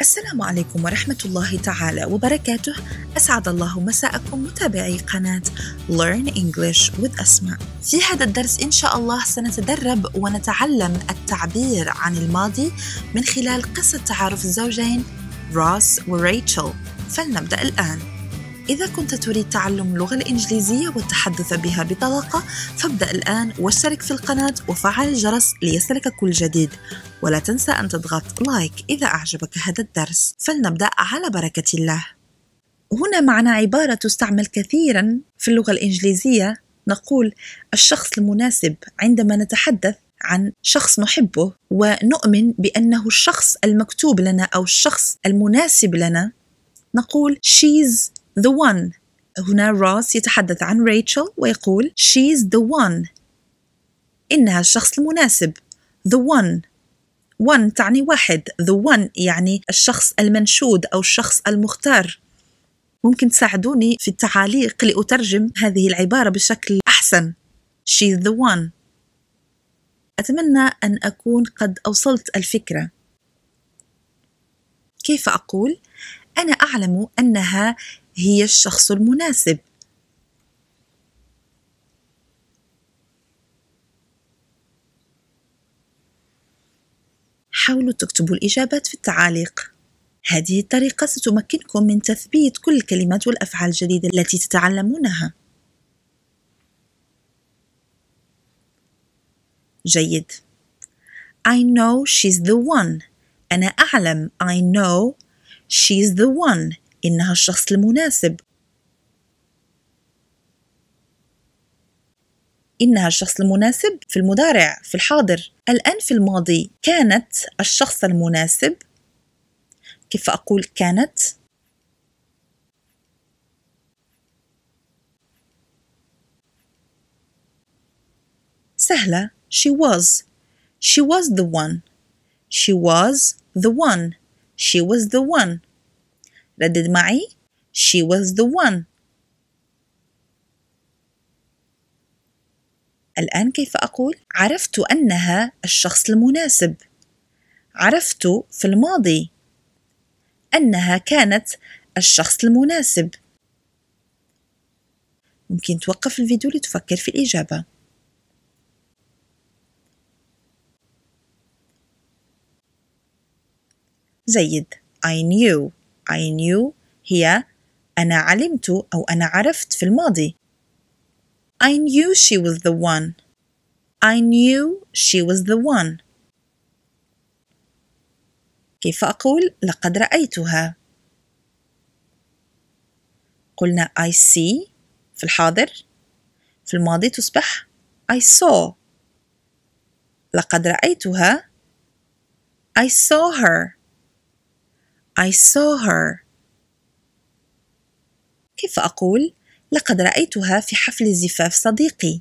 السلام عليكم ورحمة الله تعالى وبركاته أسعد الله مساءكم متابعي قناة Learn English with أسماء في هذا الدرس إن شاء الله سنتدرب ونتعلم التعبير عن الماضي من خلال قصة تعارف الزوجين روس وريتشل فلنبدأ الآن إذا كنت تريد تعلم اللغة الإنجليزية والتحدث بها بطلاقة فابدأ الآن واشترك في القناة وفعل الجرس ليصلك كل جديد ولا تنسى أن تضغط لايك إذا أعجبك هذا الدرس فلنبدأ على بركة الله هنا معنا عبارة تستعمل كثيرا في اللغة الإنجليزية نقول الشخص المناسب عندما نتحدث عن شخص نحبه ونؤمن بأنه الشخص المكتوب لنا أو الشخص المناسب لنا نقول she's the one هنا روس يتحدث عن ريتشل ويقول she's the one إنها الشخص المناسب the one one تعني واحد the one يعني الشخص المنشود أو الشخص المختار ممكن تساعدوني في التعاليق لأترجم هذه العبارة بشكل أحسن she's the one أتمنى أن أكون قد أوصلت الفكرة كيف أقول؟ أنا أعلم أنها هي الشخص المناسب حاولوا تكتبوا الإجابات في التعاليق هذه الطريقة ستمكنكم من تثبيت كل الكلمات والأفعال الجديدة التي تتعلمونها جيد I know she's the one أنا أعلم I know she's the one إنها الشخص المناسب إنها الشخص المناسب في المضارع في الحاضر الآن في الماضي كانت الشخص المناسب كيف أقول كانت سهلة she was she was the one she was the one she was the one ردد معي she was the one الآن كيف أقول؟ عرفت أنها الشخص المناسب عرفت في الماضي أنها كانت الشخص المناسب ممكن توقف الفيديو لتفكر في الإجابة جيد I knew I knew هي أنا علمت أو أنا عرفت في الماضي I knew she was the one I knew she was the one كيف أقول لقد رأيتها قلنا I see في الحاضر في الماضي تصبح I saw لقد رأيتها I saw her I saw her. كيف أقول؟ لقد رأيتها في حفل زفاف صديقي.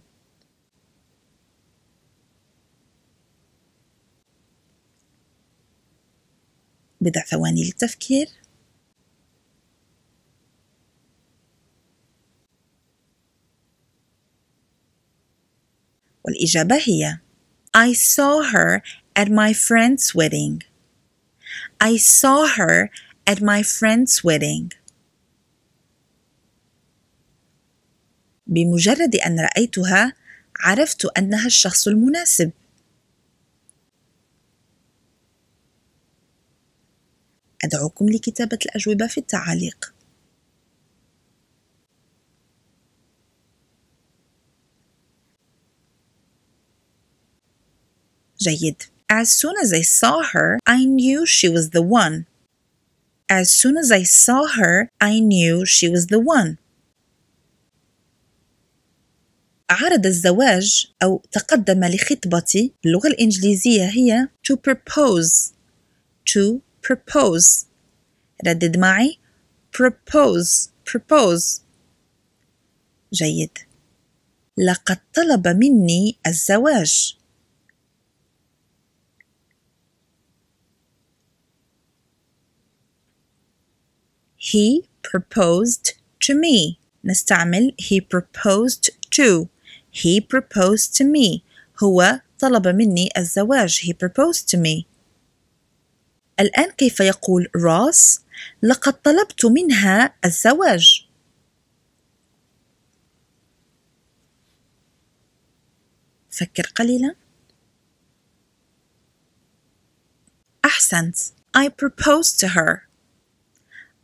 بضع ثواني للتفكير. والإجابة هي I saw her at my friend's wedding. I saw her at my friend's wedding. بمجرد أن رأيتها عرفت أنها الشخص المناسب. أدعوكم لكتابة الأجوبة في التعاليق. جيد As soon as I saw her, I knew she was the one. As soon as I saw her, I knew she was the one. عرض الزواج أو تقدم لخطبتي باللغة الإنجليزية هي to propose to propose ردد معي propose propose جيد لقد طلب مني الزواج he proposed to me نستعمل he proposed to he proposed to me هو طلب مني الزواج he proposed to me الآن كيف يقول روس لقد طلبت منها الزواج فكر قليلا أحسنت I proposed to her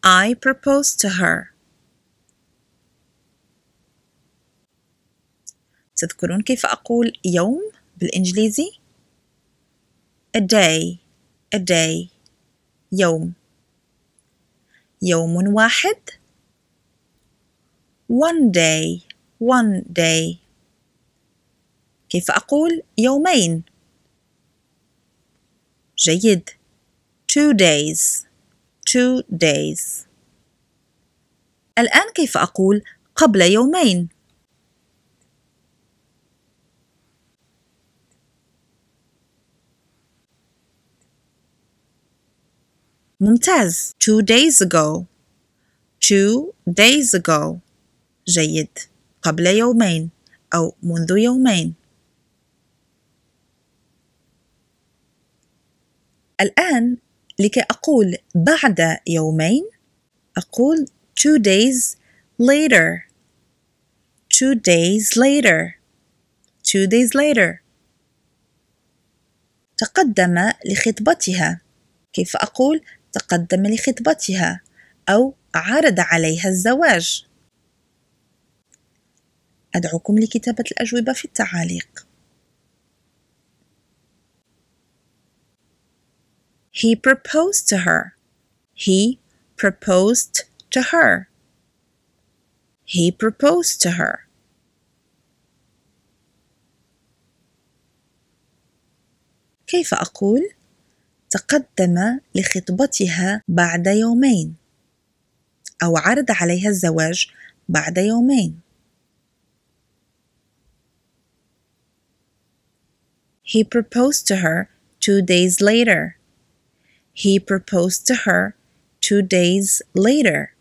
I proposed to her. تذكرون كيف أقول يوم بالإنجليزي؟ a day a day يوم يوم واحد one day one day كيف أقول يومين جيد two days two days الآن كيف أقول قبل يومين ممتاز two days ago two days ago جيد قبل يومين أو منذ يومين الآن لكي أقول بعد يومين أقول two days later two days later two days later تقدم لخطبتها كيف أقول تقدم لخطبتها أو عرض عليها الزواج أدعوكم لكتابة الأجوبة في التعاليق He proposed to her. He proposed to her. He proposed to her. كيف أقول؟ تقدم لخطبتها بعد يومين أو عرض عليها الزواج بعد يومين. He proposed to her two days later he proposed to her two days later.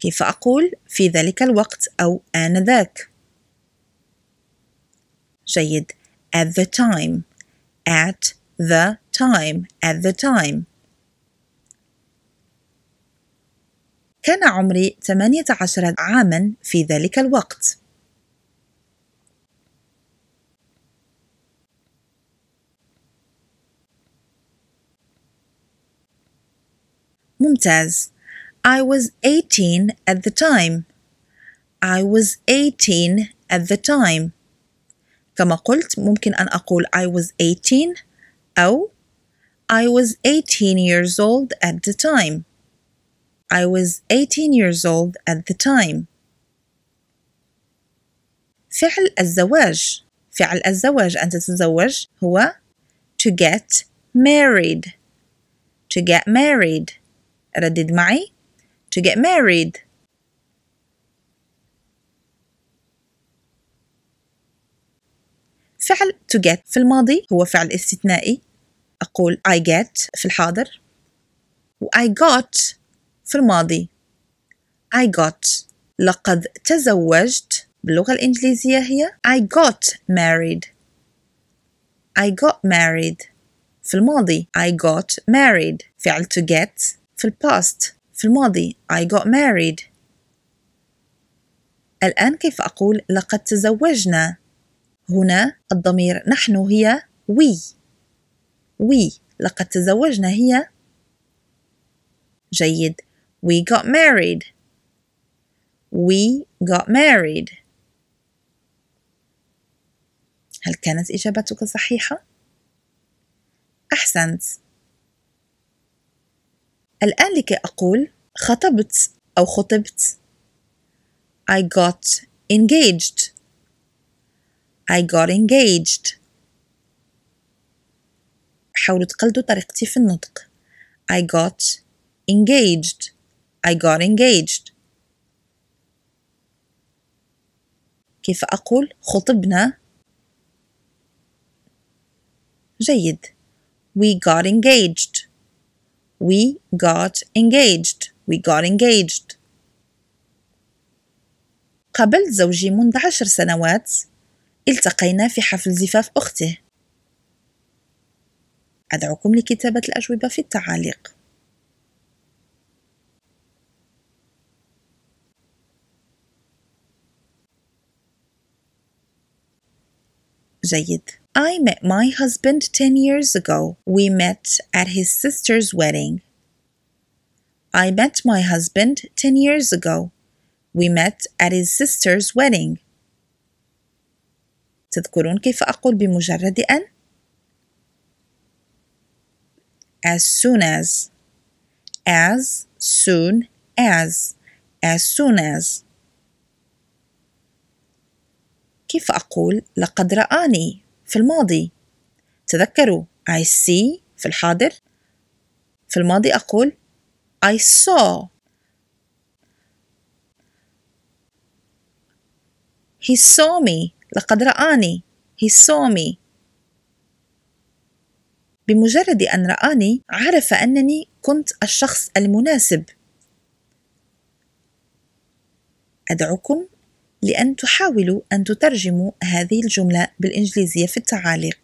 كيف أقول في ذلك الوقت أو آنذاك؟ جيد at the time at the time at the time كان عمري 18 عاما في ذلك الوقت ممتاز I was 18 at the time I was 18 at the time كما قلت ممكن أن أقول I was 18 أو I was 18 years old at the time I was 18 years old at the time فعل الزواج فعل الزواج أن تتزوج هو to get married to get married ردد معي to get married فعل to get في الماضي هو فعل استثنائي أقول I get في الحاضر و I got في الماضي I got لقد تزوجت باللغة الإنجليزية هي I got married I got married في الماضي I got married فعل to get في الباست في الماضي I got married الآن كيف أقول لقد تزوجنا هنا الضمير نحن هي we we لقد تزوجنا هي جيد we got married we got married هل كانت إجابتك صحيحة؟ أحسنت الآن لكي أقول خطبت أو خطبت I got engaged I got engaged حاولوا تقلدوا طريقتي في النطق I got engaged I got engaged كيف أقول خطبنا جيد We got engaged We got engaged. We got engaged. قابلت زوجي منذ عشر سنوات. التقينا في حفل زفاف أخته. أدعوكم لكتابة الأجوبة في التعاليق. جيد I met my husband 10 years ago. We met at his sister's wedding. I met my husband 10 years ago. We met at his sister's wedding. تذكرون كيف أقول بمجرد أن؟ As soon as. As soon as. As soon as. كيف أقول لقد رآني في الماضي تذكروا I see في الحاضر في الماضي أقول I saw He saw me لقد رآني He saw me بمجرد أن رآني عرف أنني كنت الشخص المناسب أدعوكم لأن تحاولوا أن تترجموا هذه الجملة بالإنجليزية في التعاليق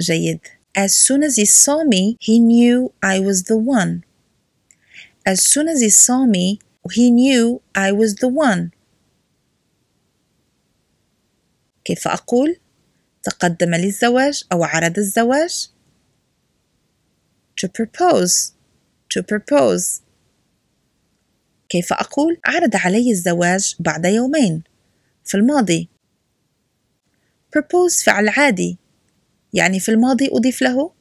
جيد As soon as he saw me, he knew I was the one. As soon as he saw me, he knew I was the one. كيف أقول؟ تقدم للزواج أو عرض الزواج to propose to propose كيف أقول عرض علي الزواج بعد يومين في الماضي propose فعل عادي يعني في الماضي أضيف له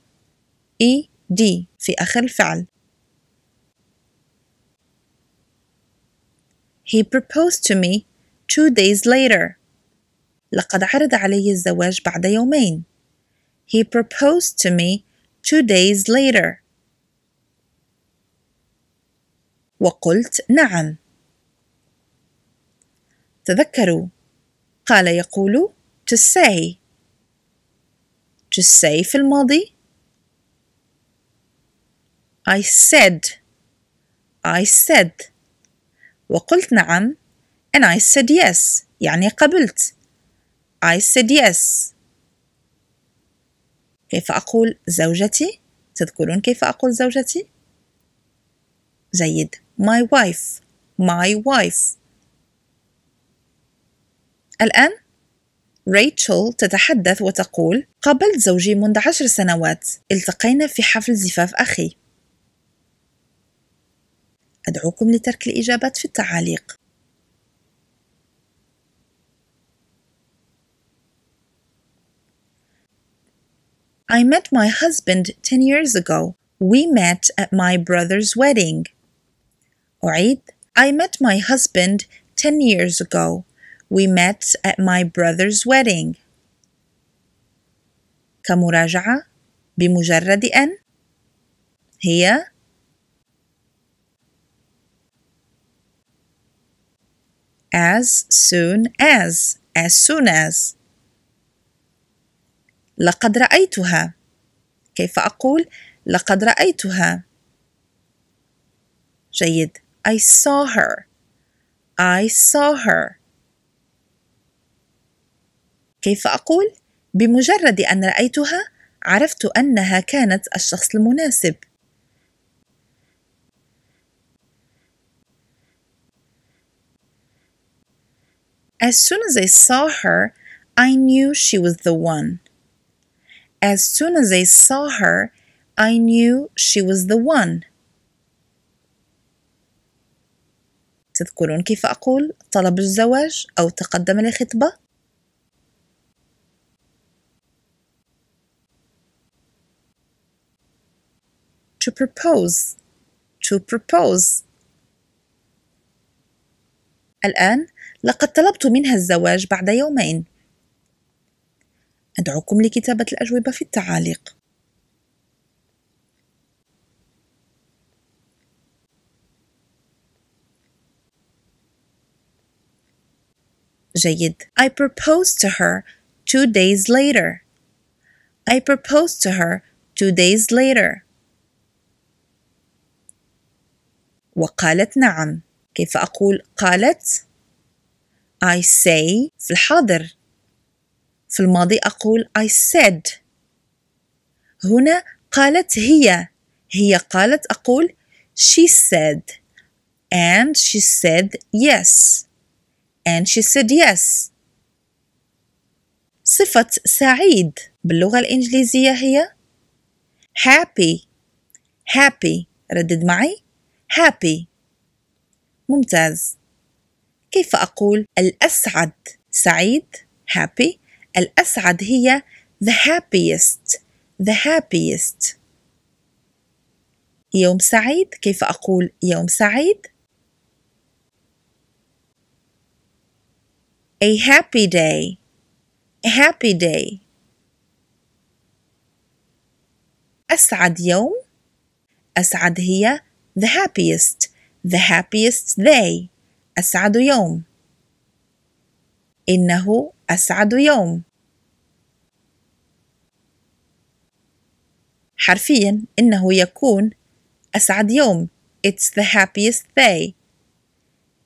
e d في آخر الفعل He proposed to me two days later لقد عرض علي الزواج بعد يومين He proposed to me two days later. وقلت نعم. تذكروا قال يقول to say to say في الماضي I said I said وقلت نعم and I said yes يعني قبلت I said yes كيف أقول زوجتي تذكرون كيف أقول زوجتي جيد my wife my wife الآن ريتشل تتحدث وتقول قابلت زوجي منذ عشر سنوات التقينا في حفل زفاف أخي أدعوكم لترك الإجابات في التعاليق I met my husband 10 years ago. We met at my brother's wedding. أعيد I met my husband 10 years ago. We met at my brother's wedding. كمراجعة بمجرد أن هي as soon as as soon as لقد رأيتها كيف أقول لقد رأيتها جيد I saw her I saw her كيف أقول بمجرد أن رأيتها عرفت أنها كانت الشخص المناسب As soon as I saw her, I knew she was the one. As soon as I saw her, I knew she was the one. تذكرون كيف أقول طلب الزواج أو تقدم لخطبة؟ To propose To propose الآن لقد طلبت منها الزواج بعد يومين أدعوكم لكتابة الأجوبة في التعاليق جيد I proposed to her two days later I proposed to her two days later وقالت نعم كيف أقول قالت I say في الحاضر في الماضي أقول I said هنا قالت هي هي قالت أقول she said and she said yes and she said yes صفة سعيد باللغة الإنجليزية هي happy happy ردد معي happy ممتاز كيف أقول الأسعد سعيد happy الأسعد هي the happiest the happiest يوم سعيد كيف أقول يوم سعيد؟ a happy day a happy day أسعد يوم أسعد هي the happiest the happiest day أسعد يوم إنه أسعد يوم حرفيا إنه يكون أسعد يوم It's the happiest day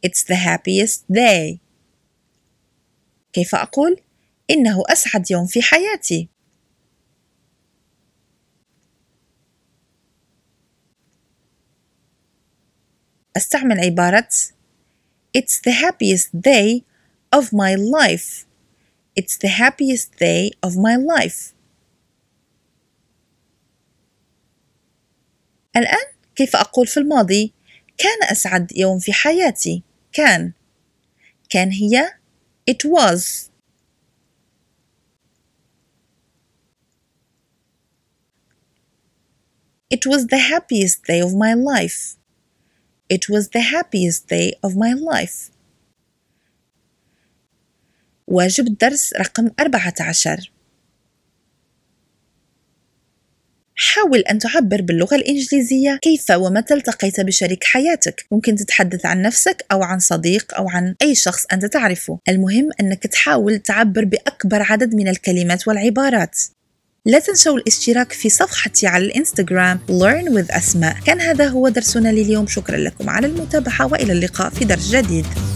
It's the happiest day كيف أقول؟ إنه أسعد يوم في حياتي أستعمل عبارة It's the happiest day of my life It's the happiest day of my life الآن كيف أقول في الماضي كان أسعد يوم في حياتي كان كان هي it was It was the happiest day of my life. It was the happiest day of my life. واجب الدرس رقم 14 حاول أن تعبر باللغة الإنجليزية كيف ومتى التقيت بشريك حياتك ممكن تتحدث عن نفسك أو عن صديق أو عن أي شخص أنت تعرفه المهم أنك تحاول تعبر بأكبر عدد من الكلمات والعبارات لا تنسوا الاشتراك في صفحتي على الانستغرام Learn with أسماء كان هذا هو درسنا لليوم شكرا لكم على المتابعة وإلى اللقاء في درس جديد